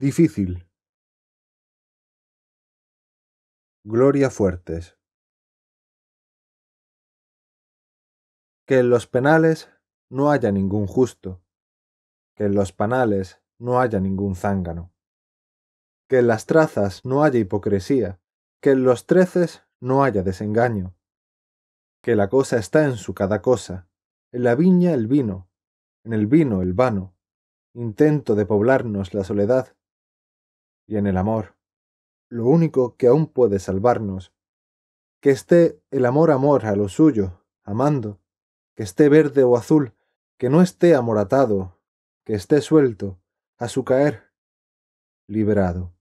Difícil. Gloria Fuertes. Que en los penales no haya ningún justo, que en los panales no haya ningún zángano, que en las trazas no haya hipocresía, que en los treces no haya desengaño, que la cosa está en su cada cosa, en la viña el vino, en el vino el vano, intento de poblarnos la soledad, y en el amor, lo único que aún puede salvarnos. Que esté el amor amor a lo suyo, amando, que esté verde o azul, que no esté amoratado, que esté suelto, a su caer, liberado.